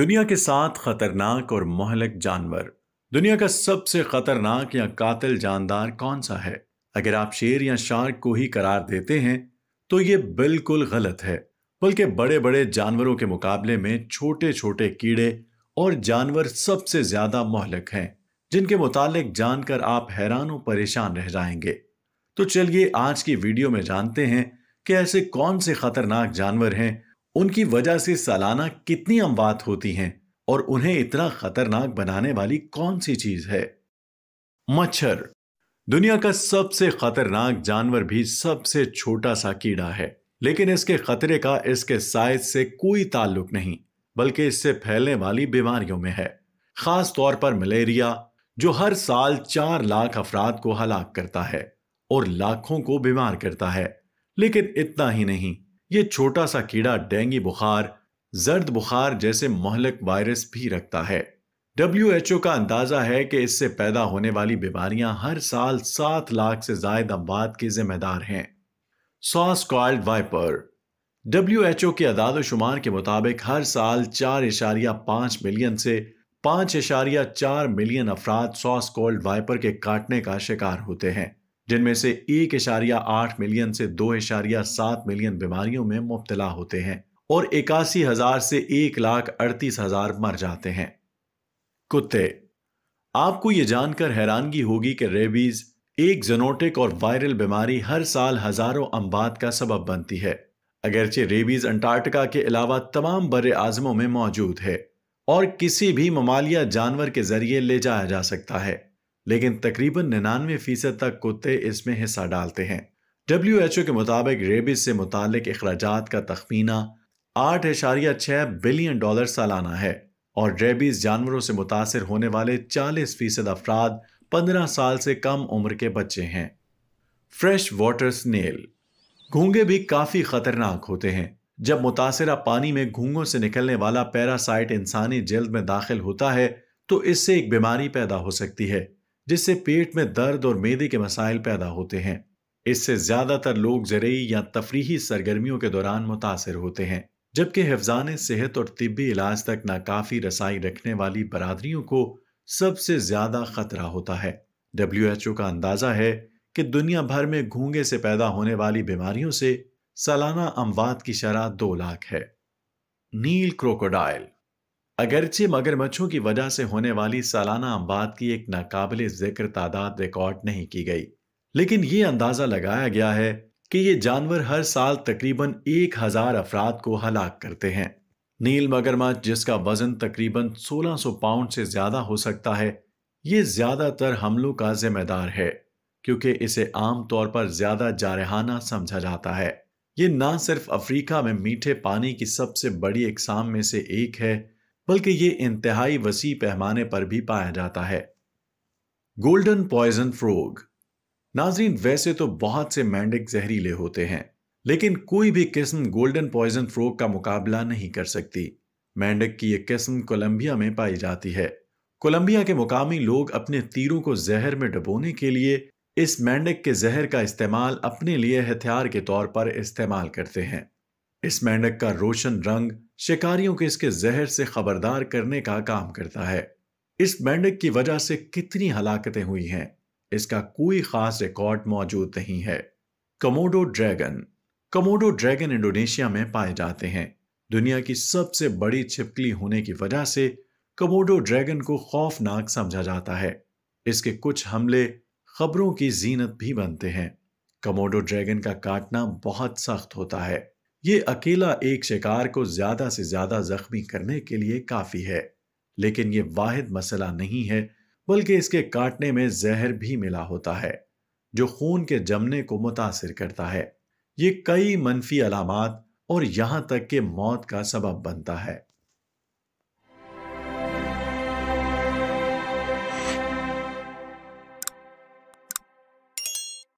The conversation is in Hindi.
दुनिया के साथ खतरनाक और मोहलक जानवर दुनिया का सबसे खतरनाक या कातिल जानदार कौन सा है अगर आप शेर या शार्क को ही करार देते हैं तो ये बिल्कुल गलत है बल्कि बड़े बड़े जानवरों के मुकाबले में छोटे छोटे कीड़े और जानवर सबसे ज्यादा मोहलक हैं जिनके मुतालिक जानकर आप हैरान और परेशान रह जाएंगे तो चलिए आज की वीडियो में जानते हैं कि ऐसे कौन से खतरनाक जानवर हैं उनकी वजह से सालाना कितनी अमवात होती हैं और उन्हें इतना खतरनाक बनाने वाली कौन सी चीज है मच्छर दुनिया का सबसे खतरनाक जानवर भी सबसे छोटा सा कीड़ा है लेकिन इसके खतरे का इसके साइज से कोई ताल्लुक नहीं बल्कि इससे फैलने वाली बीमारियों में है खास तौर पर मलेरिया जो हर साल चार लाख अफराद को हलाक करता है और लाखों को बीमार करता है लेकिन इतना ही नहीं ये छोटा सा कीड़ा डेंगी बुखार जर्द बुखार जैसे मोहलक वायरस भी रखता है डब्ल्यू एच ओ का अंदाजा है कि इससे पैदा होने वाली बीमारियां हर साल सात लाख से जायद अमवात के जिम्मेदार हैं saw scaled viper W H O के अदाद शुमार के मुताबिक हर साल चार इशारिया पांच मिलियन से पांच इशारिया चार मिलियन अफराद सॉस कॉल्ड वाइपर के काटने का शिकार होते हैं जिनमें से एक इशारिया आठ मिलियन से दो इशारिया सात मिलियन बीमारियों में मुबतला होते हैं और इक्यासी हजार से एक लाख अड़तीस हजार मर जाते हैं कुत्ते आपको यह जानकर हैरानगी होगी कि रेबीज एक जेनोटिक और वायरल बीमारी हर साल हजारों अंबाद का सबब बनती है अगरचे रेबीज अंटार्कटिका के अलावा तमाम बर आजमों में मौजूद है और किसी भी ममालिया जानवर के जरिए ले जाया जा सकता है लेकिन तकरीबन निन्यानवे फीसद तक कुत्ते इसमें हिस्सा डालते हैं डब्ल्यू एच ओ के मुताबिक रेबिस से मुतालिक अखराज का तखमीना आठ इशारिया छः बिलियन डॉलर सालाना है और रेबिस जानवरों से मुतासर होने वाले चालीस फीसद अफराद पंद्रह साल से कम उम्र के बच्चे हैं फ्रेश वाटर स्नेल घूंगे भी काफ़ी खतरनाक होते हैं जब मुतासरा पानी में घूंगों से निकलने वाला पैरासाइट इंसानी जल्द में दाखिल होता है तो इससे एक बीमारी पैदा हो सकती है जिससे पेट में दर्द और मेदे के मसाइल पैदा होते हैं इससे ज्यादातर लोग जरिए या तफरीही सरगर्मियों के दौरान मुतासर होते हैं जबकि हिफजान सेहत और तिबी इलाज तक नाकाफी रसाई रखने वाली बरदरीों को सबसे ज्यादा खतरा होता है डब्ल्यू एच ओ का अंदाजा है कि दुनिया भर में घूंगे से पैदा होने वाली बीमारियों से सालाना अमवात की शराह दो लाख है नील क्रोकोडाइल अगरचे मगरमच्छों की वजह से होने वाली सालाना अमवात की एक नाकाबिल जिक्र तादाद रिकॉर्ड नहीं की गई लेकिन ये अंदाज़ा लगाया गया है कि ये जानवर हर साल तकरीबन एक हज़ार अफराद को हलाक करते हैं नील मगरमच्छ जिसका वजन तकरीबन 1600 पाउंड से ज़्यादा हो सकता है ये ज़्यादातर हमलों का जिम्मेदार है क्योंकि इसे आमतौर पर ज़्यादा जारहाना समझा जाता है ये ना सिर्फ अफ्रीका में मीठे पानी की सबसे बड़ी इकसाम में से एक है बल्कि ये इंतहाई वसी पैमाने पर भी पाया जाता है गोल्डन पॉइजन फ्रोग नाजरीन वैसे तो बहुत से मेंढक जहरीले होते हैं लेकिन कोई भी किस्म गोल्डन पॉइजन फ्रोग का मुकाबला नहीं कर सकती मेंढक की यह किस्म कोलंबिया में पाई जाती है कोलंबिया के मुकामी लोग अपने तीरों को जहर में डबोने के लिए इस मेंढक के जहर का इस्तेमाल अपने लिए हथियार के तौर पर इस्तेमाल करते हैं इस मेंढक का रोशन रंग शिकारियों के इसके जहर से खबरदार करने का काम करता है इस मेंढक की वजह से कितनी हलाकतें हुई हैं इसका कोई खास रिकॉर्ड मौजूद नहीं है Komodo dragon Komodo dragon Indonesia में पाए जाते हैं दुनिया की सबसे बड़ी छिपकली होने की वजह से कमोडो ड्रैगन को खौफनाक समझा जाता है इसके कुछ हमले खबरों की जीनत भी बनते हैं कमोडो ड्रैगन का काटना बहुत सख्त होता है ये अकेला एक शिकार को ज्यादा से ज्यादा जख्मी करने के लिए काफी है लेकिन ये वाहिद मसला नहीं है बल्कि इसके काटने में जहर भी मिला होता है जो खून के जमने को मुतासर करता है ये कई मनफी अलामत और यहां तक के मौत का सबब बनता है